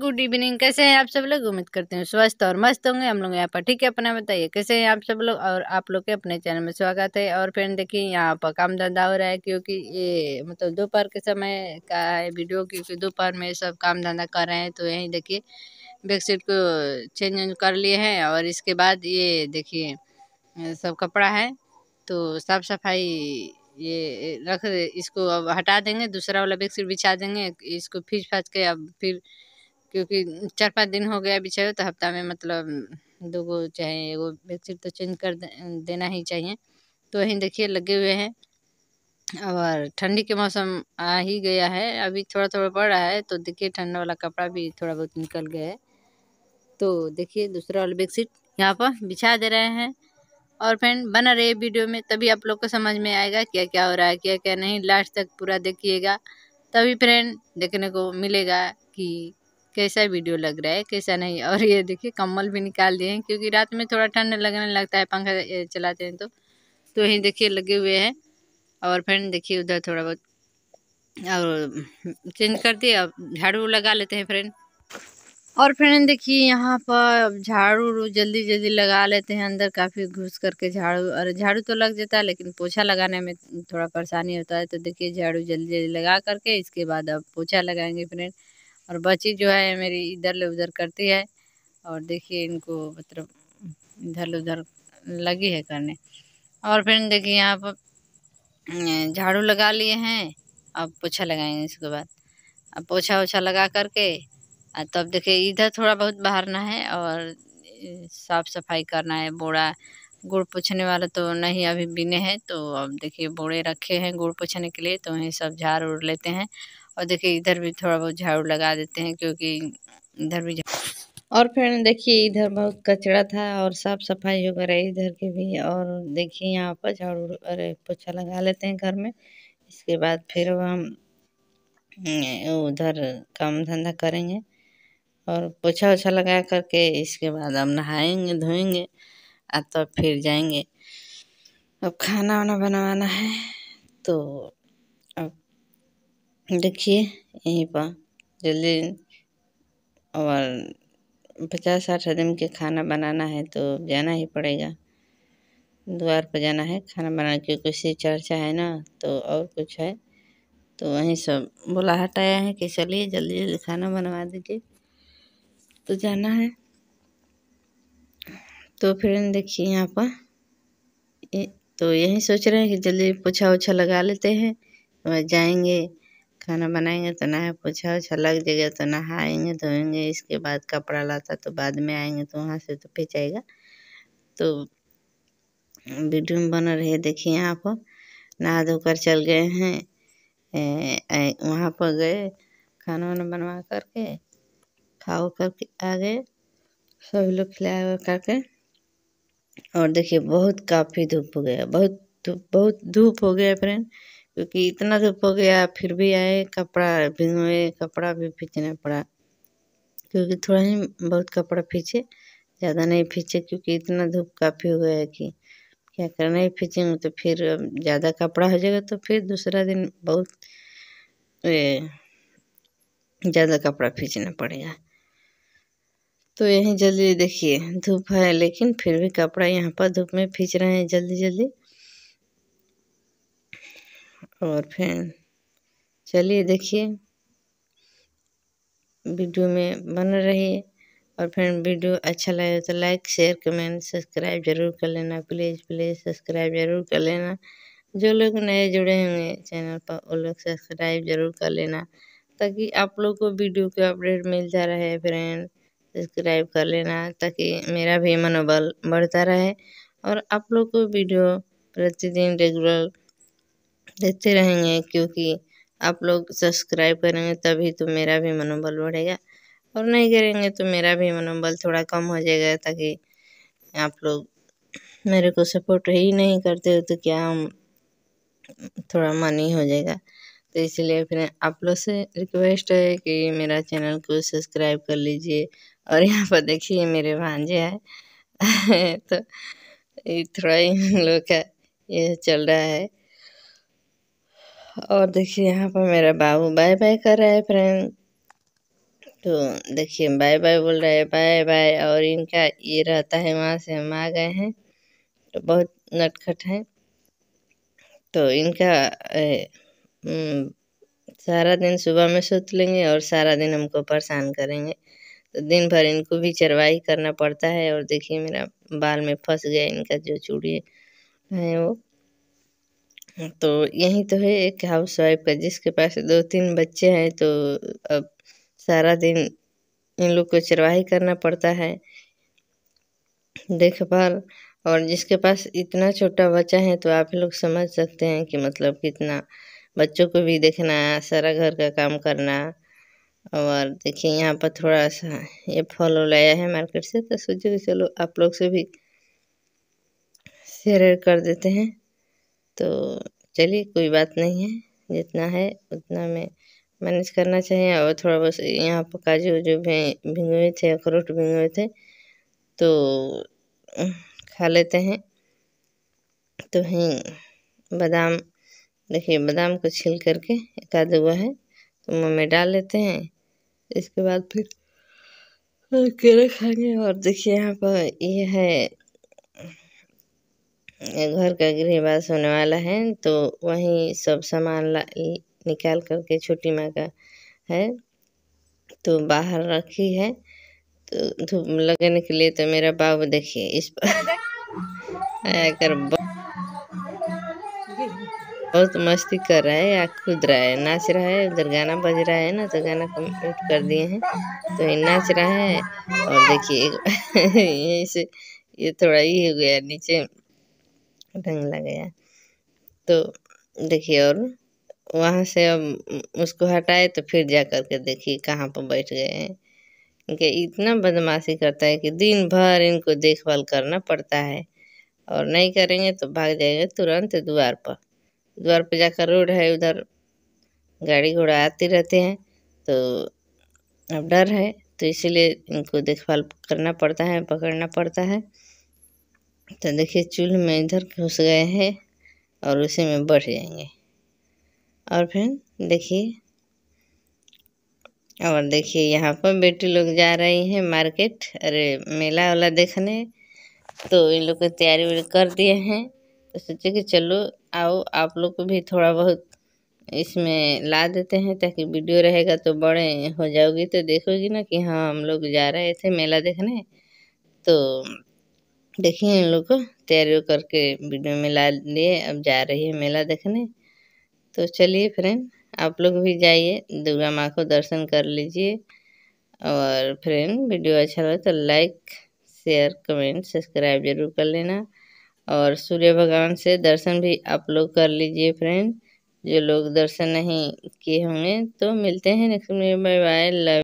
Good evening कैसे हैं आप सब लोग उम्मीद करते हैं स्वस्थ और मस्त होंगे हम लोग यहाँ पर ठीक है अपना बताइए कैसे हैं आप सब लोग और आप लोग के अपने चैनल में स्वागत है और फिर देखिए यहाँ पर काम धंधा हो रहा है क्योंकि ये मतलब दोपहर के समय का है वीडियो क्योंकि दोपहर में सब काम धंधा कर रहे हैं तो यहीं देखिए बेडशीट को चेंज कर लिए हैं और इसके बाद ये देखिए सब कपड़ा है तो साफ़ सफाई ये रख इसको अब हटा देंगे दूसरा वाला बेडशीट बिछा देंगे इसको फीस फाज के अब फिर क्योंकि चार पाँच दिन हो गया बिछाए तो हफ्ता में मतलब दो गो चाहे एगो बेडशीट तो चेंज कर देना ही चाहिए तो वहीं देखिए लगे हुए हैं और ठंडी के मौसम आ ही गया है अभी थोड़ा थोड़ा पड़ रहा है तो देखिए ठंडा वाला कपड़ा भी थोड़ा बहुत निकल गया है तो देखिए दूसरा वाला बेडशीट यहाँ पर बिछा दे रहे हैं और फ्रेंड बना रहे वीडियो में तभी आप लोग को समझ में आएगा क्या क्या हो रहा है क्या क्या नहीं लास्ट तक पूरा देखिएगा तभी फ्रेंड देखने को मिलेगा कि कैसा वीडियो लग रहा है कैसा नहीं और ये देखिए कम्बल भी निकाल दिए हैं क्योंकि रात में थोड़ा ठंड लगने लगता है पंखा चलाते हैं तो तो यहीं देखिए लगे हुए हैं और फ्रेंड देखिए उधर थोड़ा बहुत और चेंज कर दिए अब झाड़ू लगा लेते हैं फ्रेंड और फ्रेंड देखिए यहाँ पर झाड़ू जल्दी जल्दी लगा लेते हैं अंदर काफ़ी घुस करके झाड़ू और झाड़ू तो लग जाता है लेकिन पोछा लगाने में थोड़ा परेशानी होता है तो देखिए झाड़ू जल्दी जल्दी लगा करके इसके बाद अब पोछा लगाएंगे फ्रेंड और बच्ची जो है मेरी इधर उधर करती है और देखिए इनको मतलब इधर उधर लगी है करने और फिर देखिए यहाँ हम्म, पर झाड़ू लगा लिए हैं अब पोछा लगाएंगे इसके बाद अब पोछा ओछा लगा करके तब तो देखिए इधर थोड़ा बहुत बाहरना है और साफ़ सफाई करना है बोरा गुड़ पूछने वाला तो नहीं अभी बिने हैं तो अब देखिए बोरे रखे हैं गुड़ पूछने के लिए तो वहीं सब झाड़ उड़ लेते हैं और देखिए इधर भी थोड़ा बहुत झाड़ू लगा देते हैं क्योंकि इधर भी और फिर देखिए इधर बहुत कचरा था और साफ सफाई वगैरह इधर के भी और देखिए यहाँ पर झाड़ू अरे पोछा लगा लेते हैं घर में इसके बाद फिर हम उधर काम धंधा करेंगे और पोछा ओछा लगा करके इसके बाद हम नहाएंगे धोएंगे और तब तो फिर जाएंगे अब खाना वाना बनवाना है तो देखिए यहीं पर जल्दी और पचास साठ आदमी के खाना बनाना है तो जाना ही पड़ेगा द्वार पर जाना है खाना बनाना क्योंकि उसी चर्चा है ना तो और कुछ है तो वहीं सब हट आया है कि चलिए जल्दी जल्दी खाना बनवा दीजिए तो जाना है तो फिर देखिए यहाँ पर तो यही सोच रहे हैं कि जल्दी पोछा ओछा लगा लेते हैं और जाएंगे खाना बनाएंगे तो नहा पोछा ओछा लग जाएगा तो नहाएंगे धोएंगे इसके बाद कपड़ा लाता तो बाद में आएंगे तो वहाँ से तो पेचाएगा तो वीडियो में बना रहे देखिए यहाँ पर नहा धोकर चल गए हैं वहाँ पर गए खाना वाना बनवा करके खाओ करके आ गए सब लोग खिलाया करके और देखिए बहुत काफ़ी धूप हो गया बहुत धूप बहुत धूप हो गया फ्रेंड क्योंकि इतना धूप हो गया फिर भी आए कपड़ा भिगोए कपड़ा भी फींचना पड़ा क्योंकि थोड़ा ही बहुत कपड़ा फींचे ज़्यादा नहीं फींचे क्योंकि इतना धूप काफ़ी हो गया है कि क्या करना ही फींचेंगे तो फिर ज़्यादा कपड़ा हो जाएगा तो फिर दूसरा दिन बहुत ज़्यादा कपड़ा फींचना पड़ेगा तो यहीं जल्दी देखिए धूप है लेकिन फिर भी कपड़ा यहाँ पर धूप में फींच रहे हैं जल्दी जल्दी और फिर चलिए देखिए वीडियो में बन रहिए और फिर वीडियो अच्छा लगे तो लाइक शेयर कमेंट सब्सक्राइब जरूर कर लेना प्लीज़ प्लीज़ सब्सक्राइब जरूर कर लेना जो लोग नए जुड़े होंगे चैनल पर वो लोग सब्सक्राइब जरूर कर लेना ताकि आप लोग को वीडियो के अपडेट मिलता रहे फ्रेंड सब्सक्राइब कर लेना ताकि मेरा भी मनोबल बढ़ता रहे और आप लोग को वीडियो प्रतिदिन रेगुलर देते रहेंगे क्योंकि आप लोग सब्सक्राइब करेंगे तभी तो मेरा भी मनोबल बढ़ेगा और नहीं करेंगे तो मेरा भी मनोबल थोड़ा कम हो जाएगा ताकि आप लोग मेरे को सपोर्ट ही नहीं करते हो तो क्या हम थोड़ा मन ही हो जाएगा तो इसलिए फिर आप लोग से रिक्वेस्ट है कि मेरा चैनल को सब्सक्राइब कर लीजिए और यहाँ पर देखिए मेरे भांजे है तो ये थोड़ा हम लोग का ये चल रहा है और देखिए यहाँ पर मेरा बाबू बाय बाय कर रहा है फ्रेंड तो देखिए बाय बाय बोल रहा है बाय बाय और इनका ये रहता है वहाँ से हम आ गए हैं तो बहुत नटखट है तो इनका ए, सारा दिन सुबह में सुत लेंगे और सारा दिन हमको परेशान करेंगे तो दिन भर इनको भी चरवाही करना पड़ता है और देखिए मेरा बाल में फंस गया इनका जो चूड़ी है वो हाँ। तो यही तो है एक हाउस वाइफ का जिसके पास दो तीन बच्चे हैं तो अब सारा दिन इन लोग को चरवाही करना पड़ता है देखभाल और जिसके पास इतना छोटा बच्चा है तो आप लोग समझ सकते हैं कि मतलब कितना बच्चों को भी देखना सारा घर का काम करना और देखिए यहाँ पर थोड़ा सा ये फल लाया है मार्केट से तो सोचो कि चलो आप लोग से भी शेयर कर देते हैं तो चलिए कोई बात नहीं है जितना है उतना में मैनेज करना चाहिए और थोड़ा बहुत यहाँ पर काजू भी भिंगे थे अखरोट हुए थे तो खा लेते हैं तो हैं बादाम देखिए बादाम को छील करके एक आध हुआ है तो मुँह में डाल लेते हैं इसके बाद फिर केला खाएंगे और देखिए यहाँ पर ये है घर का गृहवास होने वाला है तो वहीं सब सामान ला निकाल करके छोटी माँ का है तो बाहर रखी है तो धूप लगने के लिए तो मेरा बाबू देखिए इस पर बहुत मस्ती कर रहा है या कूद रहा है नाच रहा है उधर गाना बज रहा है ना तो गाना कम्प्लीट कर दिए हैं तो ये नाच रहा है और देखिए यहीं से ये थोड़ा ही हो गया नीचे ढंग गया तो देखिए और वहाँ से अब उसको हटाए तो फिर जा कर के देखिए कहाँ पर बैठ गए हैं इनके इतना बदमाशी करता है कि दिन भर इनको देखभाल करना पड़ता है और नहीं करेंगे तो भाग जाएंगे तुरंत द्वार पर द्वार पर जाकर रोड है उधर गाड़ी घोड़ा आते रहते हैं तो अब डर है तो इसीलिए इनको देखभाल करना पड़ता है पकड़ना पड़ता है तो देखिए चूल्हे में इधर घुस गए हैं और उसी में बढ़ जाएंगे और फिर देखिए और देखिए यहाँ पर बेटी लोग जा रही हैं मार्केट अरे मेला वाला देखने तो इन लोग की तैयारी कर दिए हैं तो सोचे कि चलो आओ आप लोग को भी थोड़ा बहुत इसमें ला देते हैं ताकि वीडियो रहेगा तो बड़े हो जाओगी तो देखोगी ना कि हाँ हम लोग जा रहे थे मेला देखने तो देखिए इन लोग को तैयारी करके वीडियो में ला लिए अब जा रही है मेला देखने तो चलिए फ्रेंड आप लोग भी जाइए दुर्गा माँ को दर्शन कर लीजिए और फ्रेंड वीडियो अच्छा लगे तो लाइक शेयर कमेंट सब्सक्राइब जरूर कर लेना और सूर्य भगवान से दर्शन भी आप लोग कर लीजिए फ्रेंड जो लोग दर्शन नहीं किए होंगे तो मिलते हैं नेक्स्ट में बाय बाय लव